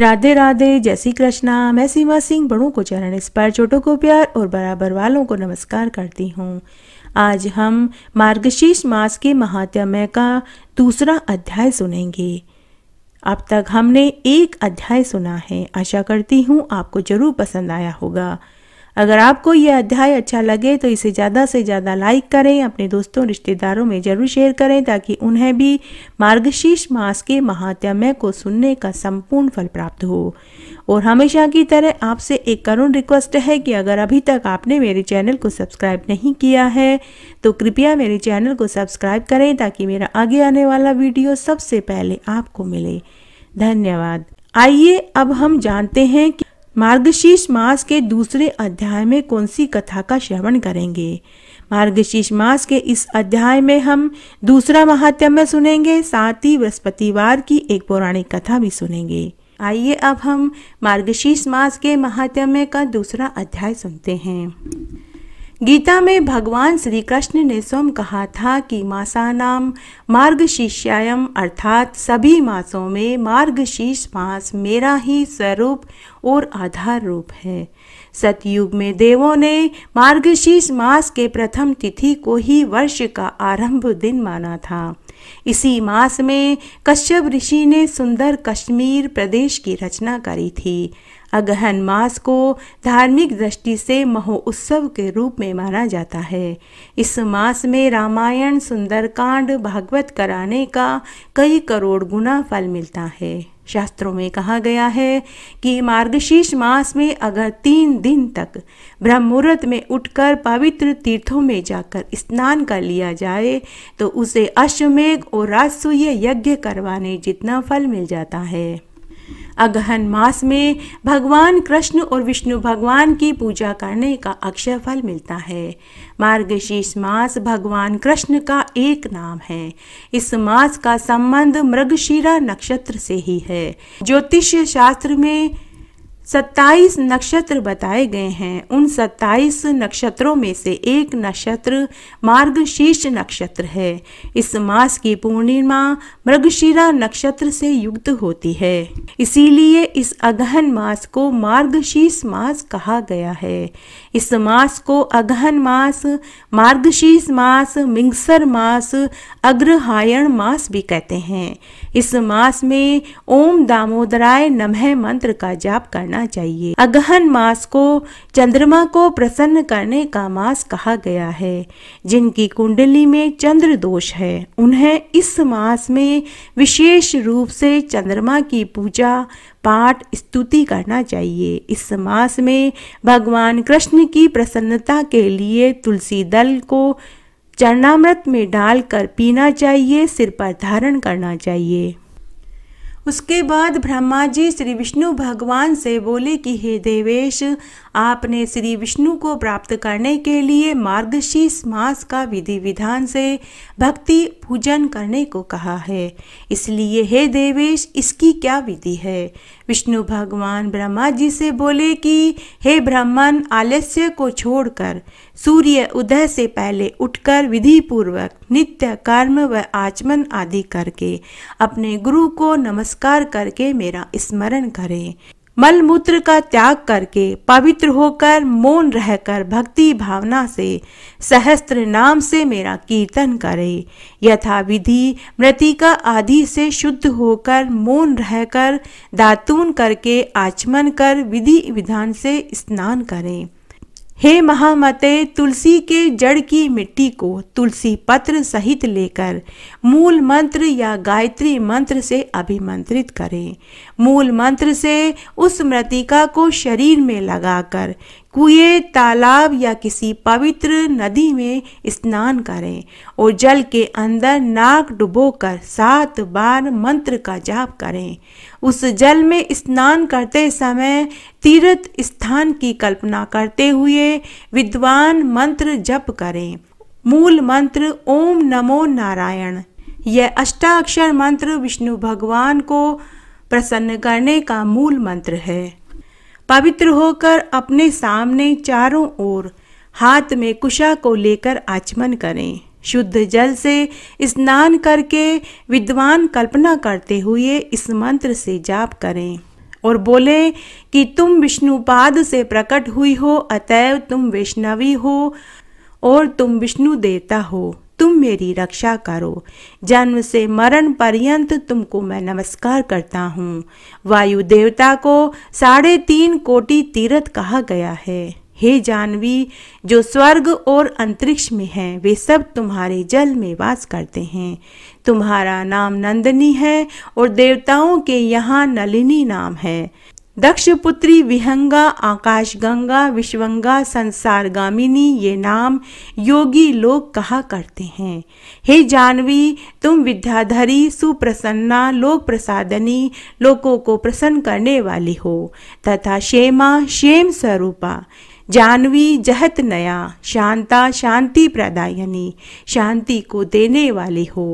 राधे राधे जय श्री कृष्णा मैं सीमा सिंह बड़ों को चरण स्पर छोटों को प्यार और बराबर वालों को नमस्कार करती हूँ आज हम मार्गशीर्ष मास के महात्म्य का दूसरा अध्याय सुनेंगे अब तक हमने एक अध्याय सुना है आशा करती हूँ आपको जरूर पसंद आया होगा अगर आपको यह अध्याय अच्छा लगे तो इसे ज़्यादा से ज़्यादा लाइक करें अपने दोस्तों रिश्तेदारों में ज़रूर शेयर करें ताकि उन्हें भी मार्गशीर्ष मास के महात्म्य को सुनने का संपूर्ण फल प्राप्त हो और हमेशा की तरह आपसे एक करुण रिक्वेस्ट है कि अगर अभी तक आपने मेरे चैनल को सब्सक्राइब नहीं किया है तो कृपया मेरे चैनल को सब्सक्राइब करें ताकि मेरा आगे आने वाला वीडियो सबसे पहले आपको मिले धन्यवाद आइए अब हम जानते हैं कि मार्गशीर्ष मास के दूसरे अध्याय में कौन सी कथा का श्रवण करेंगे मार्गशीर्ष मास के इस अध्याय में हम दूसरा महात्म्य सुनेंगे साथ ही बृहस्पतिवार की एक पौराणिक कथा भी सुनेंगे आइए अब हम मार्गशीर्ष मास के महात्म्य का दूसरा अध्याय सुनते हैं गीता में भगवान श्री कृष्ण ने स्वयं कहा था कि मासानाम मार्गशीर्षायम अर्थात सभी मासों में मार्गशीर्ष मास मेरा ही स्वरूप और आधार रूप है सतयुग में देवों ने मार्गशीर्ष मास के प्रथम तिथि को ही वर्ष का आरंभ दिन माना था इसी मास में कश्यप ऋषि ने सुंदर कश्मीर प्रदेश की रचना करी थी अगहन मास को धार्मिक दृष्टि से महोत्सव के रूप में माना जाता है इस मास में रामायण सुंदरकांड भागवत कराने का कई करोड़ गुना फल मिलता है शास्त्रों में कहा गया है कि मार्गशीर्ष मास में अगर तीन दिन तक मुहूर्त में उठकर पवित्र तीर्थों में जाकर स्नान कर लिया जाए तो उसे अश्वमेघ और राजसूय यज्ञ करवाने जितना फल मिल जाता है अगहन मास में भगवान कृष्ण और विष्णु भगवान की पूजा करने का अक्षय फल मिलता है मार्गशीर्ष मास भगवान कृष्ण का एक नाम है इस मास का संबंध मृगशिरा नक्षत्र से ही है ज्योतिष शास्त्र में सत्ताईस नक्षत्र बताए गए हैं उन सत्ताईस नक्षत्रों में से एक नक्षत्र मार्गशीर्ष नक्षत्र है इस मास की पूर्णिमा मृगशिरा नक्षत्र से युक्त होती है इसीलिए इस अगहन मास को मार्गशीर्ष मास कहा गया है इस मास को अगहन मास मार्गशीर्ष मास मिंगसर मास अग्रहायण मास भी कहते हैं इस मास में ओम दामोदराय नमः मंत्र का जाप करना लेना चाहिए अगहन मास को चंद्रमा को प्रसन्न करने का मास कहा गया है जिनकी कुंडली में चंद्र दोष है उन्हें इस मास में विशेष रूप से चंद्रमा की पूजा पाठ स्तुति करना चाहिए इस मास में भगवान कृष्ण की प्रसन्नता के लिए तुलसी दल को चरणामृत में डालकर पीना चाहिए सिर पर धारण करना चाहिए उसके बाद ब्रह्मा जी श्री विष्णु भगवान से बोले कि हे देवेश आपने श्री विष्णु को प्राप्त करने के लिए मार्गशीर्ष मास का विधि विधान से भक्ति पूजन करने को कहा है इसलिए हे देवेश इसकी क्या विधि है विष्णु भगवान ब्रह्मा जी से बोले कि हे ब्राह्मण आलस्य को छोड़कर सूर्य उदय से पहले उठकर विधि पूर्वक नित्य कर्म व आचमन आदि करके अपने गुरु को नमस्कार करके मेरा स्मरण करें मल मूत्र का त्याग करके पवित्र होकर मौन रहकर भक्ति भावना से सहस्त्र नाम से मेरा कीर्तन करे यथा विधि मृतिका आदि से शुद्ध होकर मौन रहकर दातून करके आचमन कर विधि विधान से स्नान करें हे महामते तुलसी के जड़ की मिट्टी को तुलसी पत्र सहित लेकर मूल मंत्र या गायत्री मंत्र से अभिमंत्रित करें मूल मंत्र से उस मृतिका को शरीर में लगाकर कुएं तालाब या किसी पवित्र नदी में स्नान करें और जल के अंदर नाक डुबोकर सात बार मंत्र का जाप करें उस जल में स्नान करते समय तीर्थ स्थान की कल्पना करते हुए विद्वान मंत्र जप करें मूल मंत्र ओम नमो नारायण यह अष्टाक्षर मंत्र विष्णु भगवान को प्रसन्न करने का मूल मंत्र है पवित्र होकर अपने सामने चारों ओर हाथ में कुशा को लेकर आचमन करें शुद्ध जल से स्नान करके विद्वान कल्पना करते हुए इस मंत्र से जाप करें और बोले कि तुम विष्णुपाद से प्रकट हुई हो अतएव तुम वैष्णवी हो और तुम विष्णु देवता हो तुम मेरी रक्षा करो जन्म से मरण पर्यंत तुमको मैं नमस्कार करता हूँ वायु देवता को साढ़े तीन कोटि तीरथ कहा गया है हे जानवी जो स्वर्ग और अंतरिक्ष में हैं वे सब तुम्हारे जल में वास करते हैं तुम्हारा नाम नंदनी है और देवताओं के यहाँ नलिनी नाम है दक्षपुत्री विहंगा आकाशगंगा विश्वंगा संसारगामिनी ये नाम योगी लोग कहा करते हैं हे जानवी तुम विद्याधरी सुप्रसन्ना लोक प्रसादनी लोगों को प्रसन्न करने वाली हो तथा शेमा शेम स्वरूपा जानवी जहत नया शांता शांति प्रदायनी शांति को देने वाले हो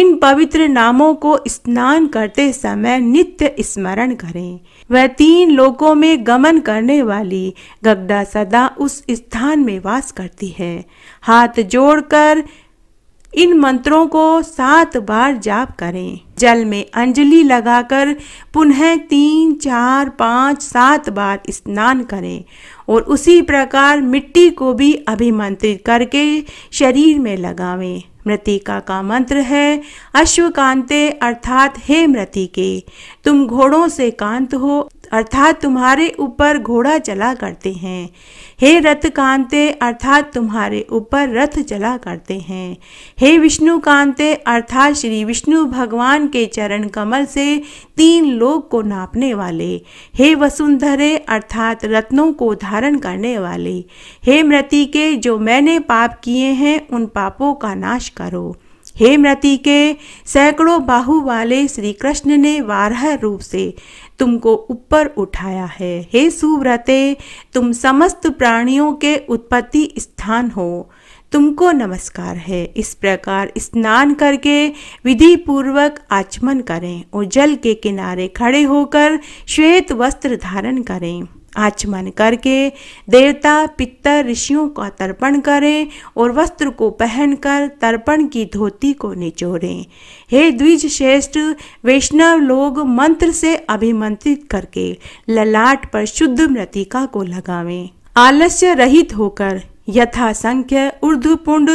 इन पवित्र नामों को स्नान करते समय नित्य स्मरण करें वह तीन लोकों में गमन करने वाली गगदा सदा उस स्थान में वास करती है हाथ जोड़कर इन मंत्रों को सात बार जाप करें जल में अंजलि लगाकर पुनः तीन चार पाँच सात बार स्नान करें और उसी प्रकार मिट्टी को भी अभिमंत्रित करके शरीर में लगावें मृतिका का मंत्र है अश्वकांते अर्थात हे मृतिके तुम घोड़ों से कांत हो अर्थात तुम्हारे ऊपर घोड़ा चला करते हैं हे रथ कांते अर्थात तुम्हारे ऊपर रथ चला करते हैं हे विष्णु कांते अर्थात श्री विष्णु भगवान के चरण कमल से तीन लोक को नापने वाले हे वसुंधरे अर्थात रत्नों को धारण करने वाले हे मृति के जो मैंने पाप किए हैं उन पापों का नाश करो हे मृति के सैकड़ों बाहु वाले श्री कृष्ण ने वारह रूप से तुमको ऊपर उठाया है हे सुव्रते तुम समस्त प्राणियों के उत्पत्ति स्थान हो तुमको नमस्कार है इस प्रकार स्नान करके विधि पूर्वक आचमन करें और जल के किनारे खड़े होकर श्वेत वस्त्र धारण करें आचमन करके देवता पितर ऋषियों का तर्पण करें और वस्त्र को पहनकर तर्पण की धोती को निचोड़ें हे द्विज श्रेष्ठ वैष्णव लोग मंत्र से अभिमंत्रित करके ललाट पर शुद्ध मृतिका को लगावें आलस्य रहित होकर यथासंख्य उर्दू पुंड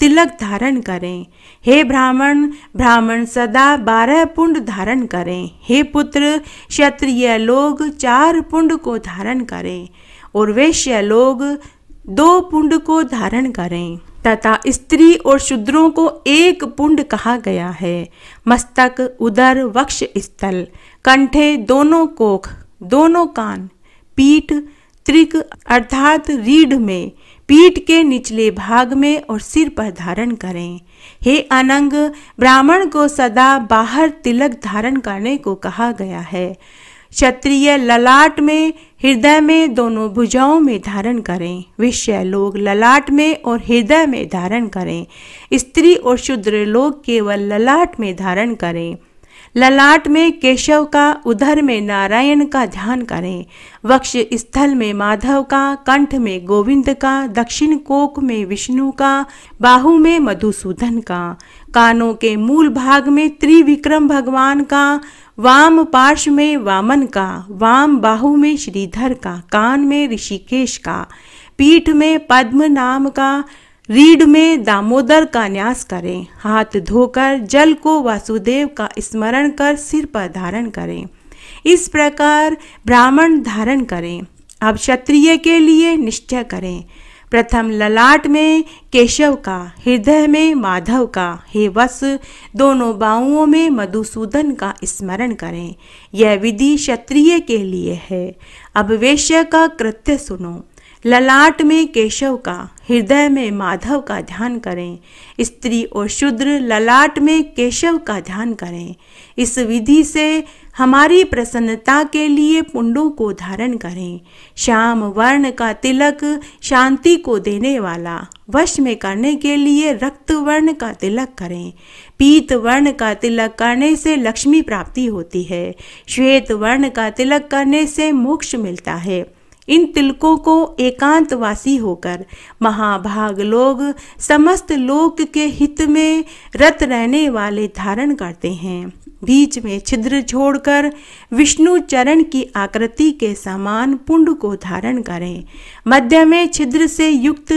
तिलक धारण करें हे ब्राह्मण ब्राह्मण सदा बारह पुंड धारण करें हे पुत्र क्षत्रिय लोग चार पुंड को धारण करें और वैश्य लोग दो पुंड को धारण करें तथा स्त्री और शूद्रों को एक पुंड कहा गया है मस्तक उदर वक्ष स्थल कंठे दोनों कोख दोनों कान पीठ त्रिक अर्थात रीढ़ में पीठ के निचले भाग में और सिर पर धारण करें हे अनंग ब्राह्मण को सदा बाहर तिलक धारण करने को कहा गया है क्षत्रिय ललाट में हृदय में दोनों भुजाओं में धारण करें विषय लोग ललाट में और हृदय में धारण करें स्त्री और शूद्र लोग केवल ललाट में धारण करें ललाट में केशव का उधर में नारायण का ध्यान करें वक्ष स्थल में माधव का कंठ में गोविंद का दक्षिण कोक में विष्णु का बाहु में मधुसूदन का कानों के मूल भाग में त्रिविक्रम भगवान का वाम पार्श्व में वामन का वाम बाहु में श्रीधर का कान में ऋषिकेश का पीठ में पद्म नाम का रीढ़ में दामोदर का न्यास करें हाथ धोकर जल को वासुदेव का स्मरण कर सिर पर धारण करें इस प्रकार ब्राह्मण धारण करें अब क्षत्रिय के लिए निश्चय करें प्रथम ललाट में केशव का हृदय में माधव का हे वस दोनों बाहुओं में मधुसूदन का स्मरण करें यह विधि क्षत्रिय के लिए है अब वेश्य का कृत्य सुनो ललाट में केशव का हृदय में माधव का ध्यान करें स्त्री और शूद्र ललाट में केशव का ध्यान करें इस विधि से हमारी प्रसन्नता के लिए पुंडों को धारण करें श्याम वर्ण का तिलक शांति को देने वाला वश में करने के लिए रक्त वर्ण का तिलक करें पीत वर्ण का तिलक करने से लक्ष्मी प्राप्ति होती है श्वेत वर्ण का तिलक करने से मोक्ष मिलता है इन तिलकों को एकांतवासी होकर महाभाग लोग समस्त लोक के हित में रत रहने वाले धारण करते हैं बीच में छिद्र छोड़कर विष्णु चरण की आकृति के समान पुंड को धारण करें मध्य में छिद्र से युक्त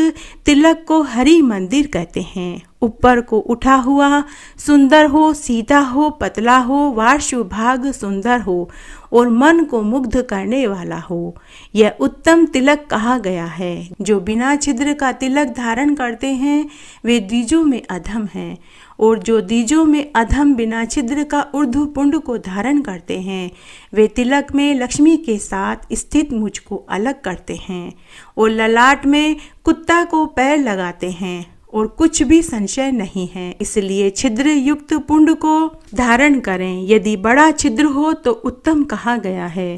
तिलक को हरि मंदिर कहते हैं ऊपर को उठा हुआ सुंदर हो सीधा हो पतला हो वार्षु भाग सुंदर हो और मन को मुग्ध करने वाला हो यह उत्तम तिलक कहा गया है जो बिना छिद्र का तिलक धारण करते हैं वे द्विजों में अधम हैं और जो द्विजों में अधम बिना छिद्र का उर्धु पुंड को धारण करते हैं वे तिलक में लक्ष्मी के साथ स्थित मुझ को अलग करते हैं और ललाट में कुत्ता को पैर लगाते हैं और कुछ भी संशय नहीं है इसलिए छिद्र युक्त पुंड को धारण करें यदि बड़ा छिद्र हो तो उत्तम कहा गया है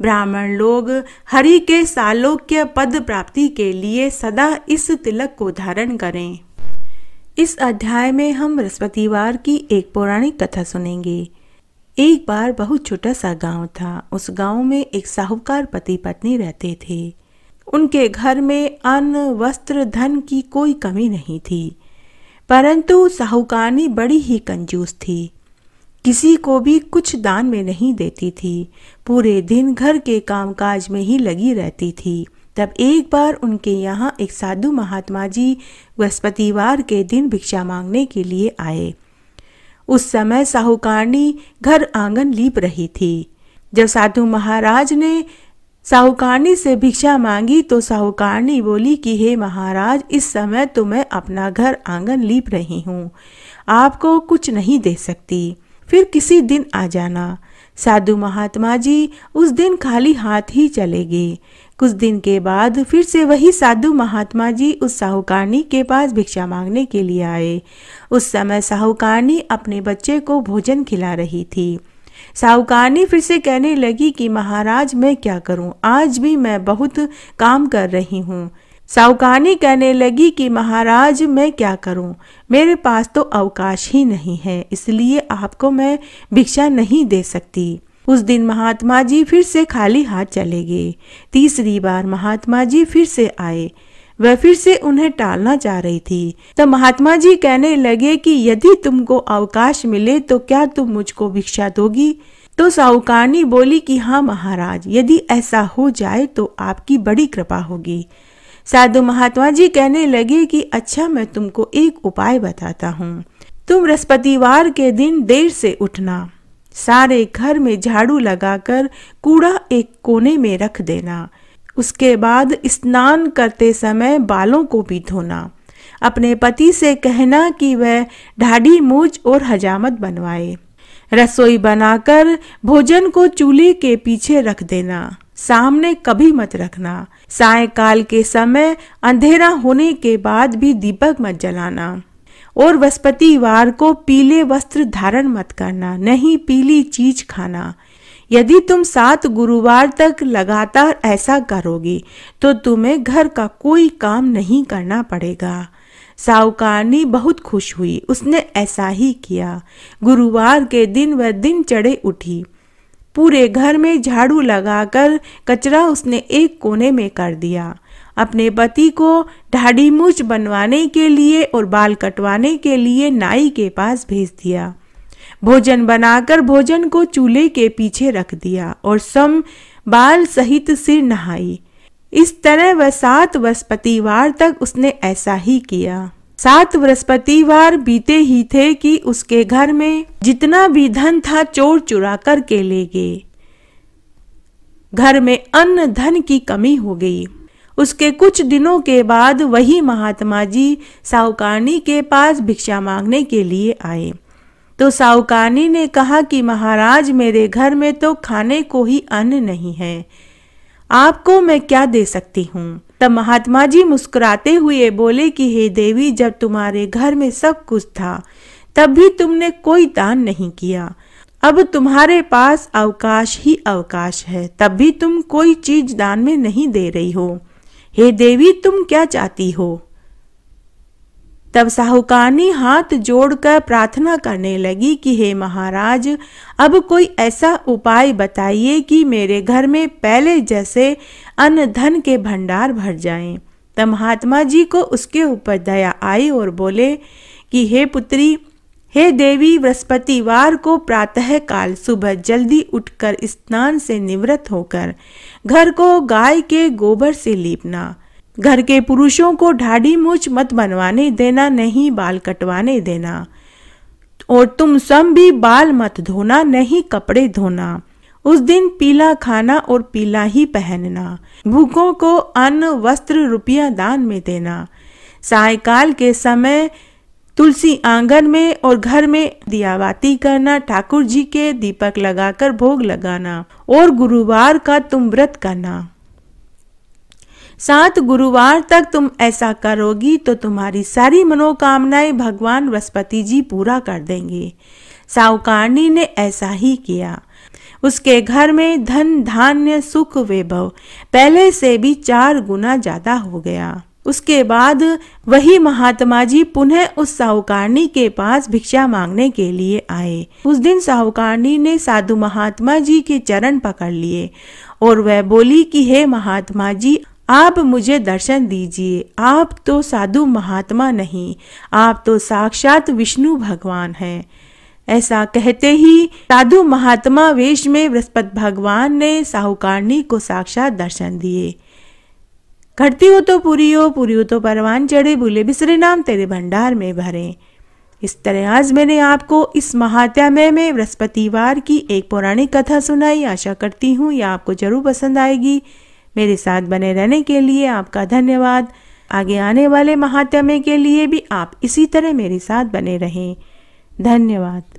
ब्राह्मण लोग हरि के सालोक्य पद प्राप्ति के लिए सदा इस तिलक को धारण करें इस अध्याय में हम बृहस्पतिवार की एक पौराणिक कथा सुनेंगे एक बार बहुत छोटा सा गांव था उस गांव में एक साहूकार पति पत्नी रहते थे उनके घर में अन्न वस्त्र धन की कोई कमी नहीं थी परंतु साहूकानी बड़ी ही कंजूस थी किसी को भी कुछ दान में नहीं देती थी पूरे दिन घर के कामकाज में ही लगी रहती थी तब एक बार उनके यहाँ एक साधु महात्मा जी बृहस्पतिवार के दिन भिक्षा मांगने के लिए आए उस समय साहूकारणी घर आंगन लीप रही थी जब साधु महाराज ने साहूकारनी से भिक्षा मांगी तो साहूकारनी बोली कि हे महाराज इस समय तो मैं अपना घर आंगन लीप रही हूँ आपको कुछ नहीं दे सकती फिर किसी दिन आ जाना साधु महात्मा जी उस दिन खाली हाथ ही चले गए कुछ दिन के बाद फिर से वही साधु महात्मा जी उस साहूकारनी के पास भिक्षा मांगने के लिए आए उस समय साहूकारनी अपने बच्चे को भोजन खिला रही थी साहूकारनी फिर से कहने लगी कि महाराज मैं क्या करूं? आज भी मैं बहुत काम कर रही हूं। साहूकारनी कहने लगी कि महाराज मैं क्या करूं? मेरे पास तो अवकाश ही नहीं है इसलिए आपको मैं भिक्षा नहीं दे सकती उस दिन महात्मा जी फिर से खाली हाथ चले गए तीसरी बार महात्मा जी फिर से आए वह फिर से उन्हें टालना चाह रही थी तब महात्मा जी कहने लगे कि यदि तुमको अवकाश मिले तो क्या तुम मुझको भिक्षा दोगी तो साहूकारनी बोली कि हाँ महाराज यदि ऐसा हो जाए तो आपकी बड़ी कृपा होगी साधु महात्मा जी कहने लगे कि अच्छा मैं तुमको एक उपाय बताता हूँ तुम बृहस्पतिवार के दिन देर से उठना सारे घर में झाड़ू लगाकर कूड़ा एक कोने में रख देना उसके बाद स्नान करते समय बालों को भी धोना अपने पति से कहना कि वह ढाढ़ी मूछ और हजामत बनवाए रसोई बनाकर भोजन को चूल्हे के पीछे रख देना सामने कभी मत रखना सायकाल के समय अंधेरा होने के बाद भी दीपक मत जलाना और बृहस्पतिवार को पीले वस्त्र धारण मत करना नहीं पीली चीज खाना यदि तुम सात गुरुवार तक लगातार ऐसा करोगे तो तुम्हें घर का कोई काम नहीं करना पड़ेगा साहूकारनी बहुत खुश हुई उसने ऐसा ही किया गुरुवार के दिन वह दिन चढ़े उठी पूरे घर में झाड़ू लगाकर कचरा उसने एक कोने में कर दिया अपने पति को ढाडी मूछ बनवाने के लिए और बाल कटवाने के लिए नाई के पास भेज दिया भोजन बनाकर भोजन को चूल्हे के पीछे रख दिया और सम बाल सहित सिर नहाई इस तरह वह सात बृहस्पतिवार तक उसने ऐसा ही किया सात बृहस्पतिवार बीते ही थे कि उसके घर में जितना भी धन था चोर चुरा कर के ले गए घर में अन्न धन की कमी हो गई उसके कुछ दिनों के बाद वही महात्मा जी साहूकारनी के पास भिक्षा मांगने के लिए आए तो साहुकानी ने कहा कि महाराज मेरे घर में तो खाने को ही अन्न नहीं है आपको मैं क्या दे सकती हूँ तब महात्मा जी मुस्कुराते हुए बोले कि हे देवी जब तुम्हारे घर में सब कुछ था तब भी तुमने कोई दान नहीं किया अब तुम्हारे पास अवकाश ही अवकाश है तब भी तुम कोई चीज दान में नहीं दे रही हो हे देवी तुम क्या चाहती हो तब साहूकारनी हाथ जोड़कर प्रार्थना करने लगी कि हे महाराज अब कोई ऐसा उपाय बताइए कि मेरे घर में पहले जैसे अन्न धन के भंडार भर जाएं। तब महात्मा जी को उसके ऊपर दया आई और बोले कि हे पुत्री हे देवी बृहस्पतिवार को प्रातः काल सुबह जल्दी उठकर स्नान से निवृत्त होकर घर को गाय के गोबर से लीपना घर के पुरुषों को ढाढ़ी मूछ मत बनवाने देना नहीं बाल कटवाने देना और तुम सम भी बाल मत धोना नहीं कपड़े धोना उस दिन पीला खाना और पीला ही पहनना भूखों को अन्न वस्त्र रुपया दान में देना सायकाल के समय तुलसी आंगन में और घर में दियावाती करना ठाकुर जी के दीपक लगाकर भोग लगाना और गुरुवार का तुम व्रत करना सात गुरुवार तक तुम ऐसा करोगी तो तुम्हारी सारी मनोकामनाएं भगवान बृहस्पति जी पूरा कर देंगे साहुकारणी ने ऐसा ही किया उसके घर में धन धान्य सुख वैभव पहले से भी चार गुना ज्यादा हो गया उसके बाद वही महात्मा जी पुनः उस साहुकारणी के पास भिक्षा मांगने के लिए आए उस दिन साहुकारणी ने साधु महात्मा जी के चरण पकड़ लिए और वह बोली कि हे महात्मा जी आप मुझे दर्शन दीजिए आप तो साधु महात्मा नहीं आप तो साक्षात विष्णु भगवान हैं ऐसा कहते ही साधु महात्मा वेश में बृहस्पति भगवान ने साहूकारनी को साक्षात दर्शन दिए घटती हो तो पूरी हो पूरी हो तो परवान चढ़े बोले बिसरे नाम तेरे भंडार में भरे इस तरह आज मैंने आपको इस महात्यामय में बृहस्पतिवार की एक पौराणिक कथा सुनाई आशा करती हूँ यह आपको जरूर पसंद आएगी मेरे साथ बने रहने के लिए आपका धन्यवाद आगे आने वाले महात्म्य के लिए भी आप इसी तरह मेरे साथ बने रहें धन्यवाद